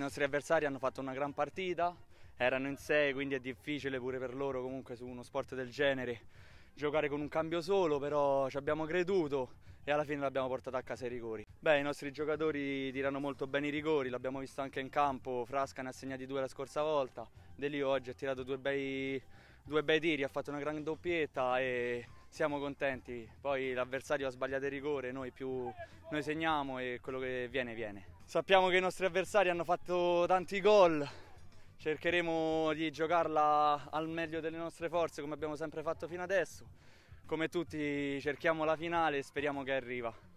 nostri avversari hanno fatto una gran partita, erano in 6 quindi è difficile pure per loro comunque su uno sport del genere giocare con un cambio solo, però ci abbiamo creduto e alla fine l'abbiamo portata a casa i rigori. Beh, i nostri giocatori tirano molto bene i rigori, l'abbiamo visto anche in campo, Frasca ne ha segnati due la scorsa volta, De Lio oggi ha tirato due bei, due bei tiri, ha fatto una gran doppietta e siamo contenti. Poi l'avversario ha sbagliato il rigore, noi, più, noi segniamo e quello che viene viene. Sappiamo che i nostri avversari hanno fatto tanti gol, cercheremo di giocarla al meglio delle nostre forze come abbiamo sempre fatto fino adesso. Come tutti cerchiamo la finale e speriamo che arriva.